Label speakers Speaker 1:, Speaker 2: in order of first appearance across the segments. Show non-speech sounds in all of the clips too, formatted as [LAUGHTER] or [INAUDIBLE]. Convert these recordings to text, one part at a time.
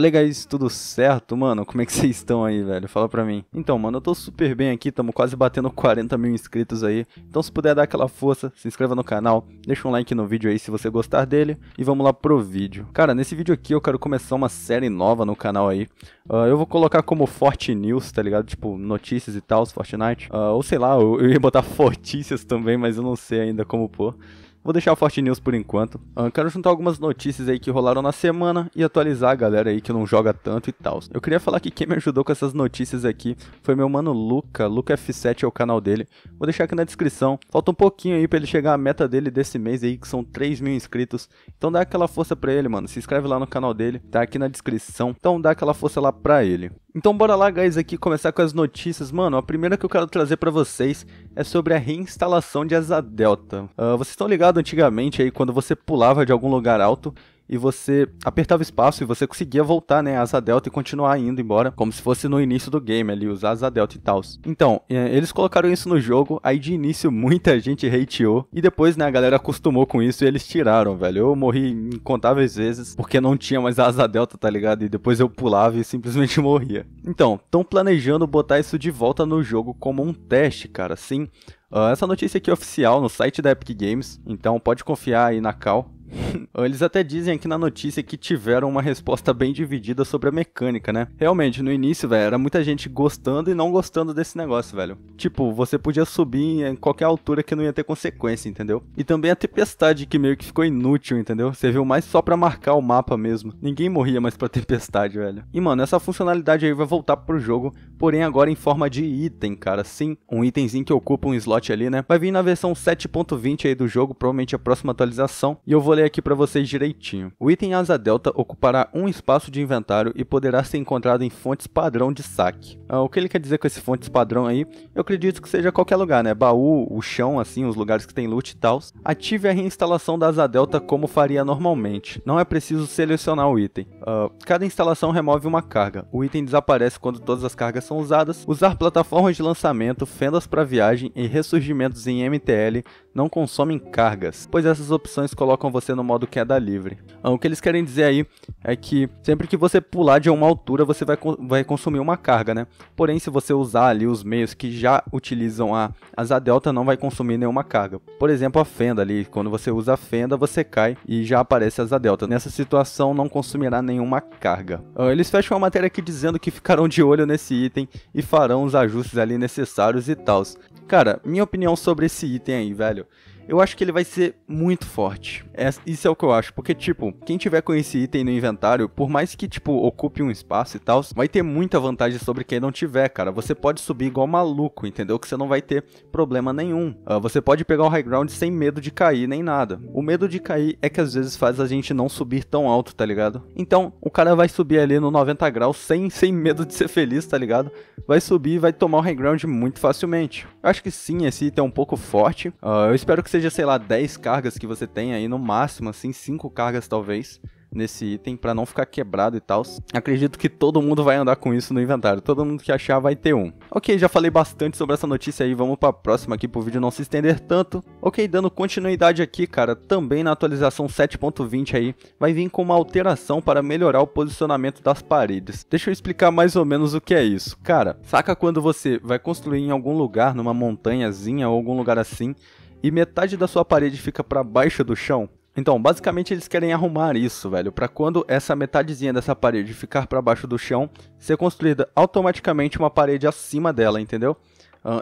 Speaker 1: Falei, guys, tudo certo? Mano, como é que [LAUGHS] vocês estão aí, velho? Fala pra mim. Então, mano, eu tô super bem aqui, tamo quase batendo 40 [LAUGHS] mil inscritos aí. Então, se puder dar aquela força, se inscreva no canal, deixa um like no vídeo aí se você gostar dele. E vamos lá pro vídeo. Cara, nesse vídeo aqui eu quero começar uma série nova no canal aí. Uh, eu vou colocar como Forte News, tá ligado? Tipo, notícias e tal, Fortnite. Uh, ou sei lá, eu, eu ia botar [LAUGHS] Fortícias também, mas eu não sei ainda como pôr. Vou deixar o Forte News por enquanto. Ah, quero juntar algumas notícias aí que rolaram na semana e atualizar a galera aí que não joga tanto e tal. Eu queria falar que quem me ajudou com essas notícias aqui foi meu mano Luca. Luca F7 é o canal dele. Vou deixar aqui na descrição. Falta um pouquinho aí pra ele chegar à meta dele desse mês aí, que são 3 mil inscritos. Então dá aquela força pra ele, mano. Se inscreve lá no canal dele. Tá aqui na descrição. Então dá aquela força lá pra ele. Então bora lá, guys, aqui começar com as notícias. Mano, a primeira que eu quero trazer para vocês é sobre a reinstalação de asa delta. Uh, vocês estão ligados antigamente aí quando você pulava de algum lugar alto e você apertava espaço e você conseguia voltar, né, a asa delta e continuar indo embora, como se fosse no início do game ali, usar asa delta e tal. Então, é, eles colocaram isso no jogo, aí de início muita [LAUGHS] gente hateou e depois, né, a galera acostumou com isso e eles tiraram, velho. Eu morri incontáveis vezes porque não tinha mais a asa delta, tá ligado? E depois eu pulava e simplesmente [LAUGHS] morria. Então, estão planejando botar isso de volta no jogo como um teste, cara, sim. Uh, essa notícia aqui é oficial no site da Epic Games, então pode confiar aí na Cal. [LAUGHS] Eles até dizem aqui na notícia que tiveram uma resposta bem dividida sobre a mecânica, né? Realmente, no início, velho, era muita gente gostando e não gostando desse negócio, velho. Tipo, você podia subir em qualquer altura que não ia ter consequência, entendeu? E também a tempestade, que meio que ficou inútil, entendeu? Você viu mais só pra marcar o mapa mesmo. Ninguém morria mais pra [LAUGHS] tempestade, velho. E, mano, essa funcionalidade aí vai voltar pro jogo, porém agora em forma de item, cara. Sim, um itemzinho que ocupa um slot ali, né? Vai vir na versão 7.20 aí do jogo, provavelmente a próxima atualização. E eu vou ler aqui para vocês direitinho. O item asa delta ocupará um espaço de inventário e poderá ser encontrado em fontes padrão de saque. Ah, o que ele quer dizer com esse fontes padrão aí? Eu acredito que seja qualquer lugar, né? Baú, o chão, assim, os lugares que tem loot e tal. Ative a reinstalação da asa delta como faria normalmente. Não é preciso selecionar o item. Ah, cada instalação remove uma carga. O item desaparece quando todas as cargas são usadas. Usar plataformas de lançamento, fendas para viagem e ressurgimentos em MTL não consomem cargas, pois essas opções colocam você no modo queda livre. Então, o que eles querem dizer aí é que sempre que você pular de uma altura, você vai, vai consumir uma carga, né? Porém, se você usar ali os meios que já utilizam a asa delta, não vai consumir nenhuma carga. Por exemplo, a fenda ali, quando você usa a fenda, você cai e já aparece a asa delta. Nessa situação, não consumirá nenhuma carga. Eles fecham a matéria aqui dizendo que ficarão de olho nesse item e farão os ajustes ali necessários e tal. Cara, minha opinião sobre esse item aí, velho eu acho que ele vai ser muito forte. É, isso é o que eu acho, porque, tipo, quem tiver com esse item no inventário, por mais que, tipo, ocupe um espaço e tal, vai ter muita vantagem sobre quem não tiver, cara. Você pode subir igual maluco, entendeu? Que você não vai ter problema nenhum. Uh, você pode pegar o high ground sem medo de cair nem nada. O medo de cair é que às vezes faz a gente não subir tão alto, tá ligado? Então, o cara vai subir ali no 90 graus sem, sem medo de ser feliz, tá ligado? Vai subir e vai tomar o high ground muito facilmente. Eu acho que sim, esse item é um pouco forte. Uh, eu espero que seja seja, sei lá, 10 cargas que você tem aí, no máximo, assim, 5 cargas talvez nesse item para não ficar quebrado e tal. Acredito que todo mundo vai andar com isso no inventário, todo mundo que achar vai ter um. Ok, já falei bastante sobre essa notícia aí, vamos para a próxima aqui pro vídeo não se estender tanto. Ok, dando continuidade aqui, cara, também na atualização 7.20 aí, vai vir com uma alteração para melhorar o posicionamento das paredes. Deixa eu explicar mais ou menos o que é isso. Cara, saca quando você vai construir em algum lugar, numa montanhazinha ou algum lugar assim, e metade da sua parede fica para baixo do chão. Então, basicamente eles querem arrumar isso, velho, para quando essa metadezinha dessa parede ficar para baixo do chão, ser construída automaticamente uma parede acima dela, entendeu?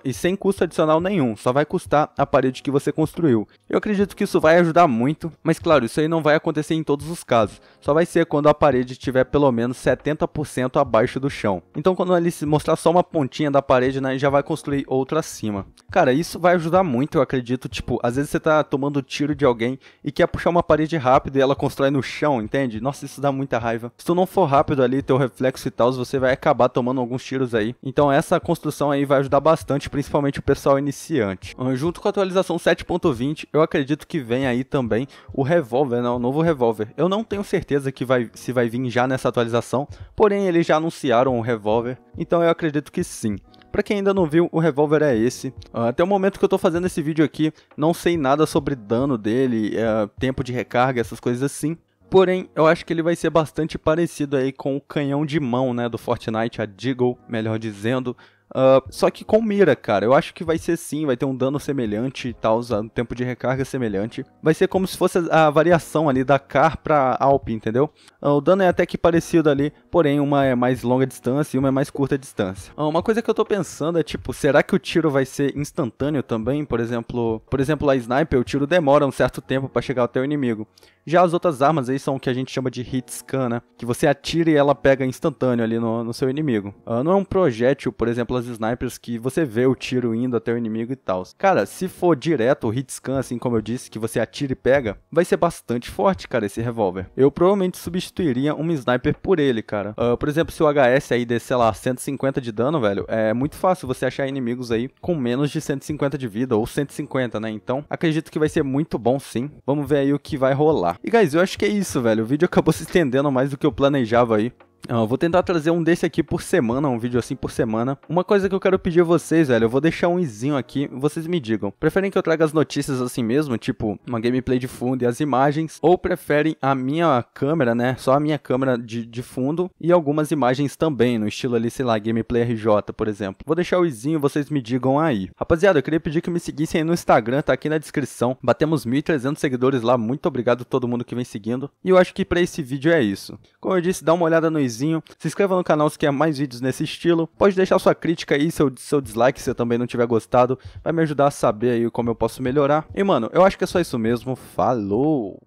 Speaker 1: e sem custo adicional nenhum, só vai custar a parede que você construiu. Eu acredito que isso vai ajudar muito, mas claro, isso aí não vai acontecer em todos os casos, só vai ser quando a parede estiver pelo menos 70% abaixo do chão. Então quando ele mostrar só uma pontinha da parede, né, já vai construir outra acima. Cara, isso vai ajudar muito, eu acredito, tipo, às vezes você tá tomando tiro de alguém e quer puxar uma parede rápido e ela constrói no chão, entende? Nossa, isso dá muita raiva. Se tu não for rápido ali, teu reflexo e tal, você vai acabar tomando alguns tiros aí. Então essa construção aí vai ajudar bastante bastante, principalmente o pessoal iniciante. Junto com a atualização 7.20, eu acredito que vem aí também o revólver, né, o novo revólver. Eu não tenho certeza que vai, se vai vir já nessa atualização, porém eles já anunciaram o revólver, então eu acredito que sim. Para quem ainda não viu, o revólver é esse. até o momento que eu tô fazendo esse vídeo aqui, não sei nada sobre dano dele, eh, tempo de recarga, essas coisas assim. Porém, eu acho que ele vai ser bastante parecido aí com o canhão de mão, né, do Fortnite, a Deagle, melhor dizendo. Uh, só que com mira, cara, eu acho que vai ser sim, vai ter um dano semelhante e tal, um tempo de recarga semelhante. Vai ser como se fosse a variação ali da Car pra Alp, entendeu? Uh, o dano é até que parecido ali, porém uma é mais longa distância e uma é mais curta distância. Uh, uma coisa que eu tô pensando é tipo, será que o tiro vai ser instantâneo também? Por exemplo, por exemplo, a sniper, o tiro demora um certo tempo para chegar até o inimigo. Já as outras armas aí são o que a gente chama de hit scan, né? Que você atira e ela pega instantâneo ali no, no seu inimigo. Uh, não é um projétil, por exemplo, as snipers que você vê o tiro indo até o inimigo e tal. Cara, se for direto o hit scan, assim como eu disse, que você atira e pega, vai ser bastante forte, cara, esse revólver. Eu provavelmente substituiria um sniper por ele, cara. Uh, por exemplo, se o HS aí der, sei lá, 150 de dano, velho, é muito fácil você achar inimigos aí com menos de 150 de vida, ou 150, né? Então, acredito que vai ser muito bom sim. Vamos ver aí o que vai rolar. E guys, eu acho que é isso, velho. O vídeo acabou se estendendo mais do que eu planejava aí. Eu vou tentar trazer um desse aqui por semana, um vídeo assim por semana. Uma coisa que eu quero pedir a vocês, velho, eu vou deixar um izinho aqui, vocês me digam. Preferem que eu traga as notícias assim mesmo, tipo uma gameplay de fundo e as imagens, ou preferem a minha câmera, né, só a minha câmera de, de fundo e algumas imagens também, no estilo ali, sei lá, gameplay RJ, por exemplo. Vou deixar o izinho, vocês me digam aí. Rapaziada, eu queria pedir que me seguissem aí no Instagram, tá aqui na descrição. Batemos 1.300 seguidores lá, muito obrigado a todo mundo que vem seguindo. E eu acho que para esse vídeo é isso. Como eu disse, dá uma olhada no izinho likezinho, se inscreva no canal se quer mais vídeos nesse estilo. Pode deixar sua crítica aí, seu, seu dislike se você também não tiver gostado, vai me ajudar a saber aí como eu posso melhorar. E mano, eu acho que é só isso mesmo, falou!